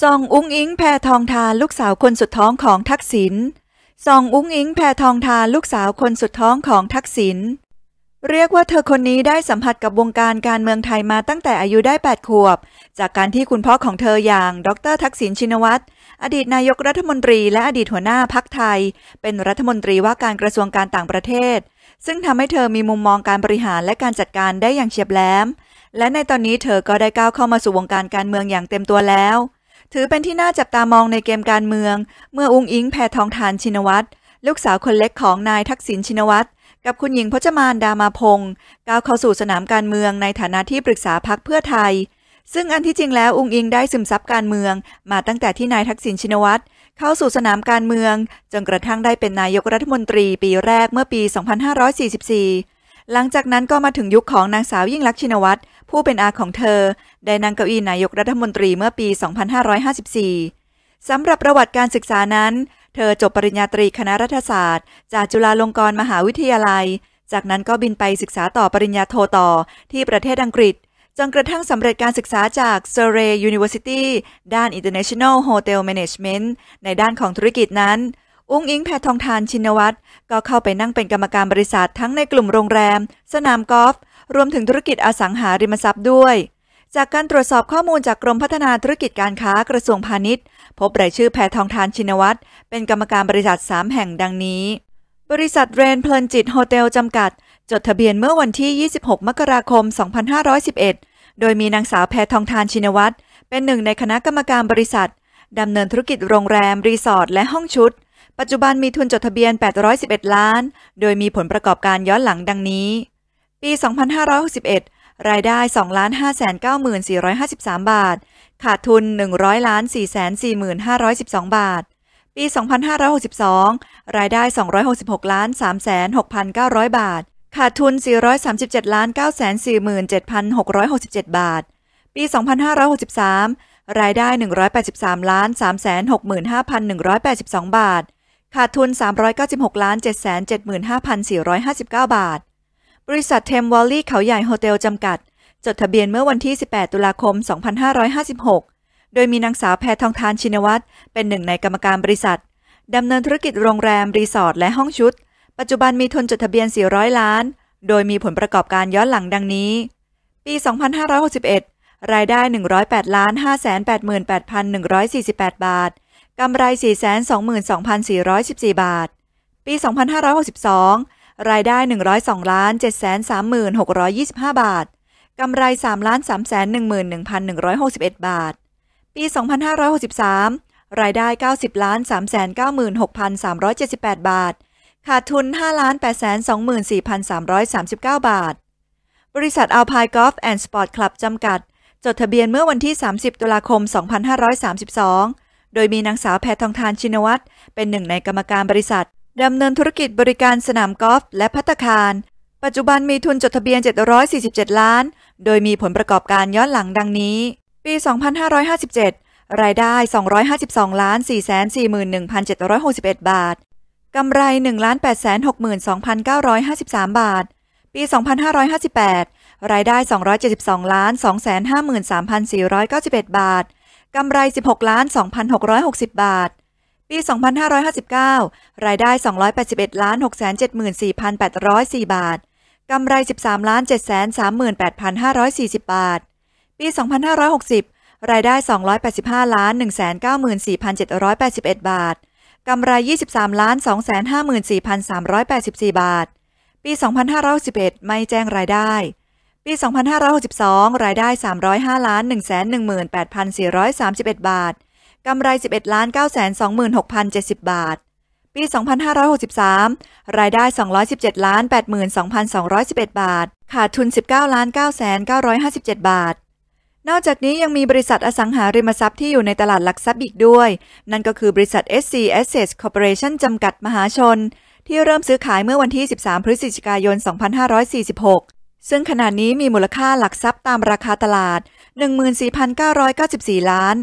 ซองอุ้งอิงแพทองทานลูกสาวคนสุดท้องของทักษิณ ซองอุ้งอิงแพทองทานลูกสาวคนสุดท้องของทักษิณ เรียกว่าเธอคนนี้ได้สัมผัสกับวงการการเมืองไทยมาตั้งแต่อายุได้ 8 ขวบ จากการที่คุณพ่อของเธออย่างดรทักษิณชินวัตร อดีตนายกรัฐมนตรีและอดีตหัวหน้าพักไทย เป็นรัฐมนตรีว่าการกระทรวงการต่างประเทศ ซึ่งทำให้เธอมีมุมมองการบริหารและการจัดการได้อย่างเฉียบแหลม และในตอนนี้เธอก็ได้ก้าวเข้ามาสู่วงการการเมืองอย่างเต็มตัวแล้วถือเป็นที่น่าจับตามองในเกมการเมือง เมื่ออุ้งอิงแพทองทานชินวัตรลูกสาวคนเล็กของนายทักษิณชินวัตรกับคุณหญิงพจมานดามาพงศ์ก้าวเข้าสู่สนามการเมืองในฐานะที่ปรึกษาพักเพื่อไทย ซึ่งอันที่จริงแล้วอุ้งอิงได้ซึมซับการเมือง มาตั้งแต่ที่นายทักษิณชินวัตรเข้าสู่สนามการเมืองจนกระทั่งได้เป็นนายกรัฐมนตรีปีแรกเมื่อปี 2544 หลังจากนั้นก็มาถึงยุคของนางสาวยิ่งลักษณ์ชินวัตรผู้เป็นอาของเธอ ได้นั่งเก้าอี้นายกรัฐมนตรีเมื่อปี 2554 สำหรับประวัติการศึกษานั้น เธอจบปริญญาตรีคณะรัฐศาสตร์ จากจุฬาลงกรณ์มหาวิทยาลัย จากนั้นก็บินไปศึกษาต่อปริญญาโทต่อที่ประเทศอังกฤษ จนกระทั่งสำเร็จการศึกษาจาก Surrey University ด้าน International Hotel Management ในด้านของธุรกิจนั้น อุ้งอิงแพทองทานชินวัตรก็เข้าไปนั่งเป็นกรรมการบริษัททั้งในกลุ่มโรงแรม สนามกอล์ฟรวมถึงธุรกิจอสังหาริมทรัพย์ด้วย จากการตรวจสอบข้อมูลจากกรมพัฒนาธุรกิจการค้ากระทรวงพาณิชย์พบรายชื่อแพทองทานชินวัตรเป็นกรรมการบริษัท 3 แห่งดังนี้ บริษัทเรนเพลินจิตโฮเทลจำกัด จดทะเบียนเมื่อวันที่ 26 มกราคม 2511 โดยมีนางสาวแพทองทานชินวัตรเป็นหนึ่งในคณะกรรมการบริษัทดำเนินธุรกิจโรงแรม รีสอร์ทและห้องชุด ปัจจุบันมีทุนจดทะเบียน 811 ล้าน โดยมีผลประกอบการย้อนหลังดังนี้ปี 2561 รายได้ 2 5 9 4 5 3 บาท ขาดทุน 100 4 4 5 1 2 บาท ปี 2562 รายได้ 266 3 6 9 0 0 บาท ขาดทุน 437 9 4 7 6 6 7 บาท ปี 2563 รายได้ 183 3 65,182 บาท ขาดทุน 396 7 75,459 บาทบริษัทเทมวอลลี่เขาใหญ่โฮเทลจำกัด จดทะเบียนเมื่อวันที่ 18 ตุลาคม 2556 โดยมีนางสาวแพทองทานชินวัตร เป็นหนึ่งในกรรมการบริษัทดำเนินธุรกิจโรงแรม รีสอร์ทและห้องชุด ปัจจุบันมีทุนจดทะเบียน 400 ล้าน โดยมีผลประกอบการย้อนหลังดังนี้ ปี 2561 รายได้ 108ล้าน588,148 บาทกำไร422,414 บาท ปี 2562รายได้ 102ล้าน7 3 6 2 5 บาท กำไร3ล้าน3 1 1 1 6 1 บาท ปี 2563 รายได้ 90ล้าน3 9 6 3 7 8 บาท ขาดทุน5ล้าน8 2 4 3 3 9 บาท บริษัทอัลพายกอล์ฟแอนด์สปอร์ตคลับจำกัด จดทะเบียนเมื่อวันที่ 30 ตุลาคม 2532 โดยมีนางสาวแพททองทานชินวัตร เป็นหนึ่งในกรรมการบริษัทดำเนินธุรกิจบริการสนามกอล์ฟและพัตคาร ปัจจุบันมีทุนจดทะเบียน 747 ล้าน โดยมีผลประกอบการย้อนหลังดังนี้ ปี 2557 รายได้ 252ล้าน441,761 บาท กำไร1ล้าน862,953 บาท ปี 2558 รายได้ 272ล้าน253,491 บาท กำไร 16ล้าน2,660 บาทปี 2559 รายได้ 281ล้าน674,804 บาท กำไร 13ล้าน738,540 บาท ปี 2560 รายได้ 285ล้าน194,781 บาท กำไร 23ล้าน254,384 บาท ปี 2561 ไม่แจ้งรายได้ ปี 2562 รายได้ 305ล้าน118,431 บาทกำไร 11 ล้าน9 2 6 0 7 0 บาท ปี 2563 รายได้ 217 ล้าน 82,211 บาท ขาดทุน 19ล้าน9,957 บาท นอกจากนี้ยังมีบริษัทอสังหาริมทรัพย์ที่อยู่ในตลาดหลักทรัพย์อีกด้วย นั่นก็คือบริษัท SC Assets Corporation จำกัดมหาชน ที่เริ่มซื้อขายเมื่อวันที่ 13 พฤศจิกายน 2546 ซึ่งขณะนี้มีมูลค่าหลักทรัพย์ตามราคาตลาด 14,994 ล้าน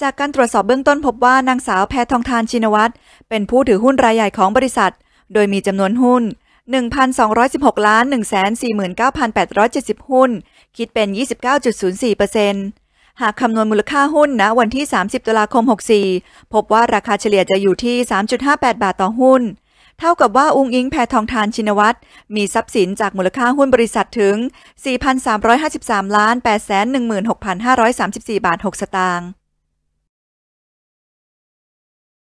จากการตรวจสอบเบื้องต้นพบว่านางสาวแพทองทานชินวัตรเป็นผู้ถือหุ้นรายใหญ่ของบริษัท โดยมีจำนวนหุ้น 1,216ล้าน149,870 หุ้น คิดเป็น 29.04%หากคำนวณมูลค่าหุ้นณนะวันที่ 30ตุลาคม64 พบว่าราคาเฉลี่ยจะอยู่ที่ 3.58 บาทต่อหุ้น เท่ากับว่า อุงอิงแพทองทานชินวัตรมีทรัพย์สินจากมูลค่าหุ้นบริษัทถึง 4,353ล้าน816,534 บาท6สตางค์